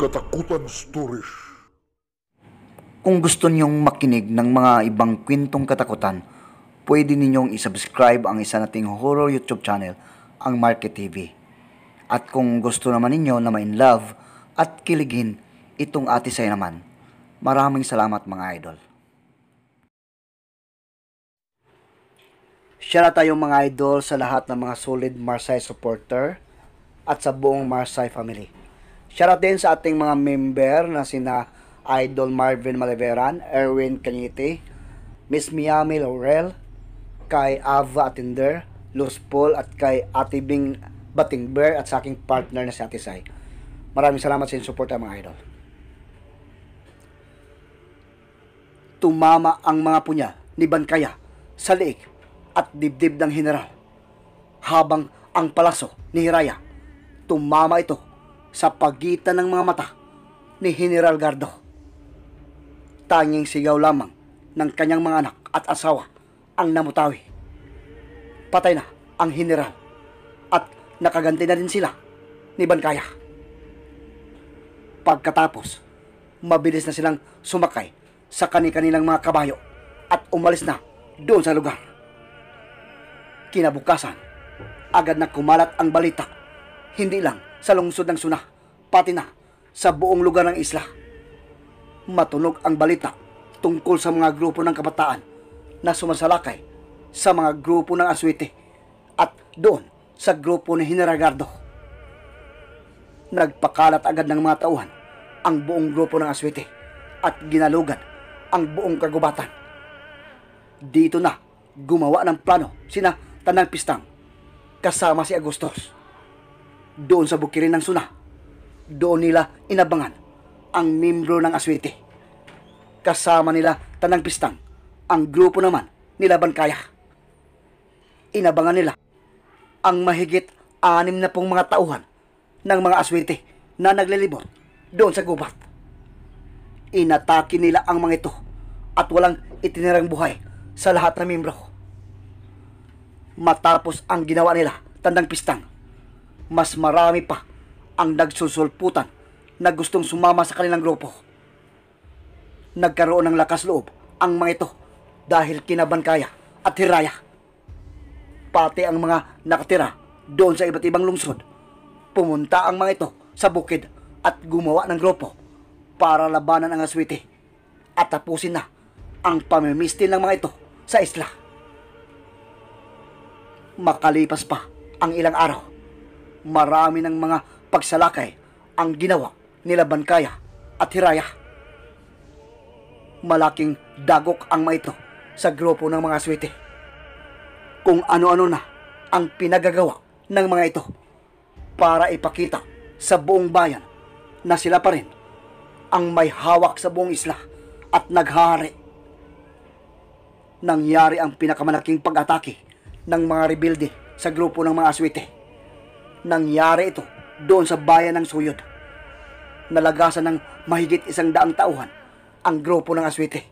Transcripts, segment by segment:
Katakutan Stories. Kung gusto ninyong makinig ng mga ibang kwentong katakutan, pwede ninyong isubscribe ang isa nating horror YouTube channel, ang Market TV. At kung gusto naman ninyo na main love at kiligin itong ate say naman, maraming salamat mga idol. Shara tayo mga idol sa lahat ng mga solid Marsai supporter at sa buong Marsai family. Shoutout din sa ating mga member na sina Idol Marvin Maleveran, Erwin Canite, Miss Miami Laurel, kay Ava Atinder, Luz Paul at kay Atibing Batingber at sa aking partner na si Ate Sai. Maraming salamat sa inyong suporta mga idol. Tumama ang mga punya ni Bankaya sa leeg at dibdib ng general habang ang palaso ni Hiraya tumama ito sa pagitan ng mga mata ni General Gardo. Tanging sigaw lamang ng kanyang mga anak at asawa ang namutawi. Patay na ang General at nakaganti na rin sila ni Bankaya. Pagkatapos, mabilis na silang sumakay sa kani-kanilang mga kabayo at umalis na doon sa lugar. Kinabukasan, agad na kumalat ang balita, hindi lang sa lungsod ng Suna, pati na sa buong lugar ng isla. Matunog ang balita tungkol sa mga grupo ng kabataan na sumasalakay sa mga grupo ng aswete at doon sa grupo ni Hinaragardo. Nagpakalat agad ng mga tauhan ang buong grupo ng aswete at ginalugan ang buong kagubatan. Dito na gumawa ng plano sina Tanang Pistang kasama si Agustos doon sa bukirin ng Suna. Doon nila inabangan ang membro ng Aswete. Kasama nila Tanang Pistang, ang grupo naman nila Bankaya. Inabangan nila ang mahigit anim na pong mga tauhan ng mga Aswete na naglilibot doon sa gubat. Inatake nila ang mga ito at walang itinirang buhay sa lahat ng membro. Matapos ang ginawa nila, tandang pistang, mas marami pa ang nagsusulputan na gustong sumama sa kanilang grupo. Nagkaroon ng lakas loob ang mga ito dahil kinabankaya at hiraya. Pati ang mga nakatira doon sa iba't ibang lungsod. Pumunta ang mga ito sa bukid at gumawa ng grupo para labanan ang aswite at tapusin na ang pamimistil ng mga ito sa isla. Makalipas pa ang ilang araw marami ng mga pagsalakay ang ginawa nila Bankaya at Hiraya. Malaking dagok ang maito sa grupo ng mga swete. Kung ano-ano na ang pinagagawa ng mga ito para ipakita sa buong bayan na sila pa rin ang may hawak sa buong isla at naghahari. Nangyari ang pinakamalaking pag-atake ng mga rebelde sa grupo ng mga swete Nangyari ito doon sa bayan ng Suyod. Nalagasan ng mahigit isang daang tauhan ang grupo ng aswite.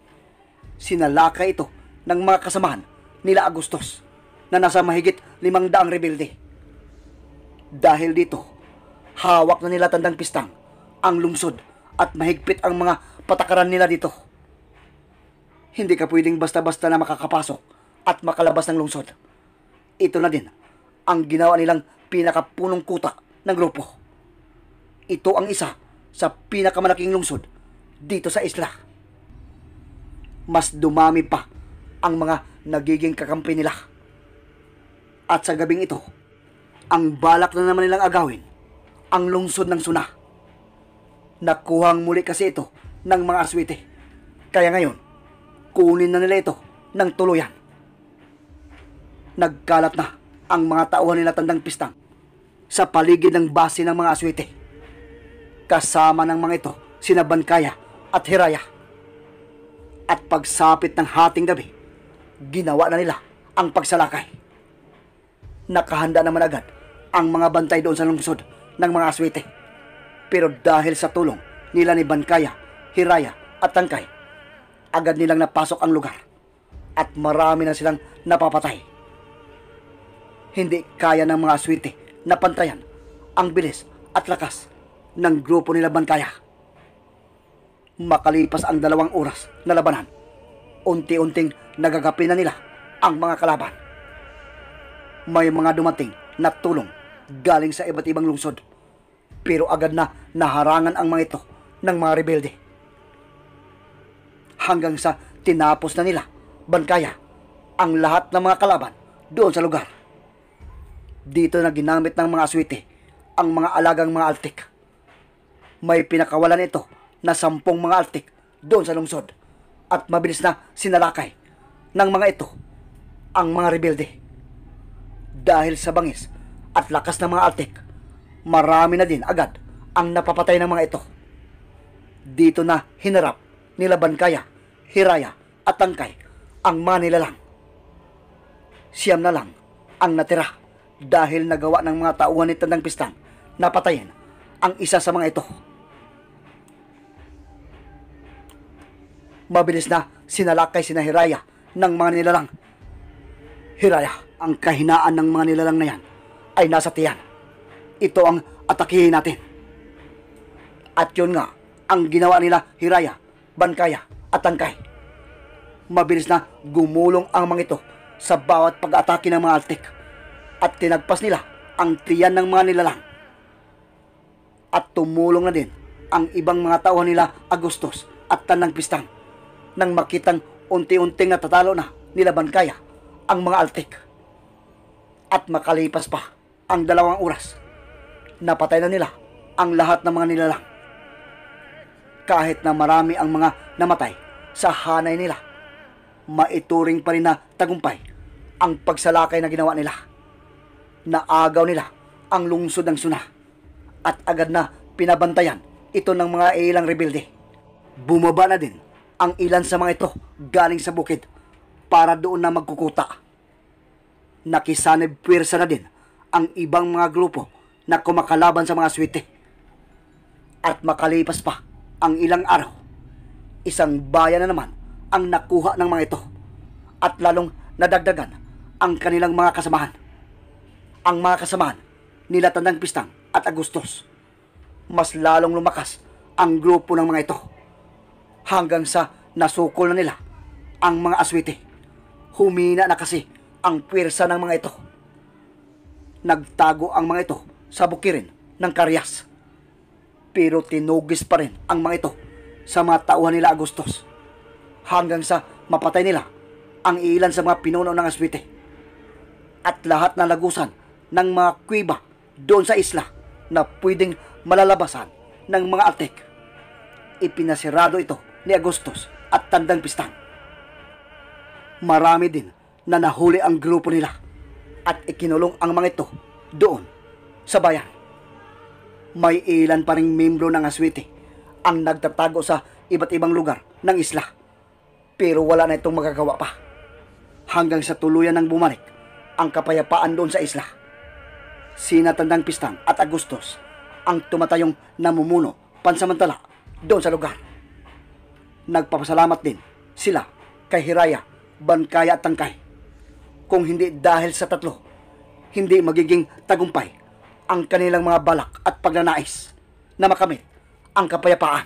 Sinalaka ito ng mga kasamahan nila Agustos na nasa mahigit limang daang rebelde. Dahil dito, hawak na nila tandang pistang ang lungsod at mahigpit ang mga patakaran nila dito. Hindi ka pwedeng basta-basta na makakapasok at makalabas ng lungsod. Ito na din ang ginawa nilang pinakapunong kuta ng grupo. Ito ang isa sa pinakamalaking lungsod dito sa isla. Mas dumami pa ang mga nagiging kakampi nila. At sa gabing ito, ang balak na naman nilang agawin ang lungsod ng Suna. Nakuhang muli kasi ito ng mga aswite. Kaya ngayon, kunin na nila ito ng tuluyan. Nagkalat na ang mga tauhan nila tandang pistang sa paligid ng base ng mga aswete. Kasama ng mga ito, sina Bankaya at Hiraya. At pagsapit ng hating gabi, ginawa na nila ang pagsalakay. Nakahanda naman agad ang mga bantay doon sa lungsod ng mga aswete. Pero dahil sa tulong nila ni Bankaya, Hiraya at Tangkay, agad nilang napasok ang lugar at marami na silang napapatay hindi kaya ng mga swerte na pantayan ang bilis at lakas ng grupo nila Bantaya. Makalipas ang dalawang oras na labanan, unti-unting nagagapi na nila ang mga kalaban. May mga dumating na tulong galing sa iba't ibang lungsod. Pero agad na naharangan ang mga ito ng mga rebelde. Hanggang sa tinapos na nila, bangkaya, ang lahat ng mga kalaban doon sa lugar dito na ginamit ng mga switi ang mga alagang mga altik. May pinakawalan ito na sampung mga altik doon sa lungsod at mabilis na sinalakay ng mga ito ang mga rebelde. Dahil sa bangis at lakas ng mga altik, marami na din agad ang napapatay ng mga ito. Dito na hinarap nila Bankaya, Hiraya at Tangkay ang mga nilalang. Siyam na lang ang natira dahil nagawa ng mga tauhan ni Tandang Pistang napatayan ang isa sa mga ito. Mabilis na sinalakay si Hiraya ng mga nilalang. Hiraya, ang kahinaan ng mga nilalang na yan ay nasa tiyan. Ito ang atakihin natin. At yun nga, ang ginawa nila Hiraya, Bankaya at Tangkay. Mabilis na gumulong ang mga ito sa bawat pag-atake ng mga altik at tinagpas nila ang tiyan ng mga nilalang. At tumulong na din ang ibang mga tao nila Agustos at Tanang Pistang nang makitang unti-unting natatalo na nilaban kaya ang mga altik. At makalipas pa ang dalawang oras, napatay na nila ang lahat ng mga nilalang. Kahit na marami ang mga namatay sa hanay nila, maituring pa rin na tagumpay ang pagsalakay na ginawa nila. Naagaw nila ang lungsod ng Suna at agad na pinabantayan ito ng mga ilang rebelde. Bumaba na din ang ilan sa mga ito galing sa bukid para doon na magkukuta. Nakisanib puwersa na din ang ibang mga grupo na kumakalaban sa mga swite. At makalipas pa ang ilang araw, isang bayan na naman ang nakuha ng mga ito at lalong nadagdagan ang kanilang mga kasamahan ang mga kasamahan nila Tandang Pistang at Agustos. Mas lalong lumakas ang grupo ng mga ito hanggang sa nasukol na nila ang mga aswite. Humina na kasi ang pwersa ng mga ito. Nagtago ang mga ito sa bukirin ng karyas. Pero tinugis pa rin ang mga ito sa mga tauhan nila Agustos hanggang sa mapatay nila ang ilan sa mga pinuno ng aswite at lahat ng lagusan ng mga kuiba doon sa isla na pwedeng malalabasan ng mga Altek. Ipinasirado ito ni Agustos at Tandang Pistang. Marami din na nahuli ang grupo nila at ikinulong ang mga ito doon sa bayan. May ilan pa ring membro ng Aswiti ang nagtatago sa iba't ibang lugar ng isla. Pero wala na itong magagawa pa. Hanggang sa tuluyan ng bumalik ang kapayapaan doon sa isla si Natandang Pistang at Agustos ang tumatayong namumuno pansamantala doon sa lugar. Nagpapasalamat din sila kay Hiraya, Bankaya at Tangkay. Kung hindi dahil sa tatlo, hindi magiging tagumpay ang kanilang mga balak at pagnanais na makamit ang kapayapaan.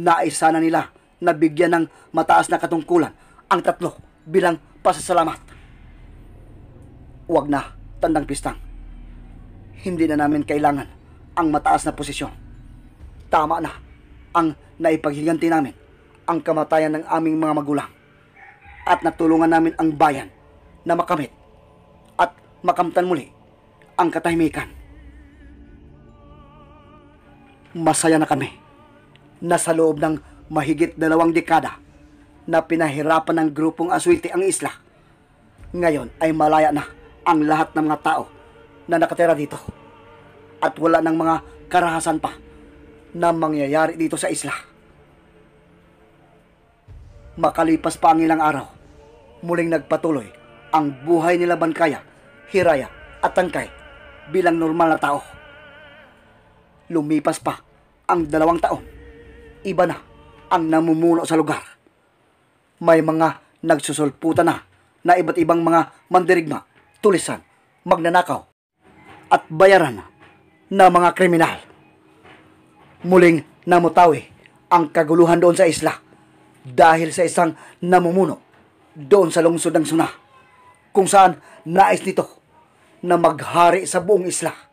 Naisa na nila na bigyan ng mataas na katungkulan ang tatlo bilang pasasalamat Huwag na, tandang pistang. Hindi na namin kailangan ang mataas na posisyon. Tama na ang naipaghiganti namin ang kamatayan ng aming mga magulang at natulungan namin ang bayan na makamit at makamtan muli ang katahimikan. Masaya na kami na sa loob ng mahigit dalawang dekada na pinahirapan ng grupong aswiti ang isla. Ngayon ay malaya na ang lahat ng mga tao na nakatira dito. At wala ng mga karahasan pa na mangyayari dito sa isla. Makalipas pa ang ilang araw, muling nagpatuloy ang buhay nila Bankaya, Hiraya at Tangkay bilang normal na tao. Lumipas pa ang dalawang taon, iba na ang namumuno sa lugar. May mga nagsusulputan na na iba't ibang mga mandirigma tulisan, magnanakaw, at bayaran na mga kriminal. Muling namutawi ang kaguluhan doon sa isla dahil sa isang namumuno doon sa lungsod ng Suna kung saan nais nito na maghari sa buong isla.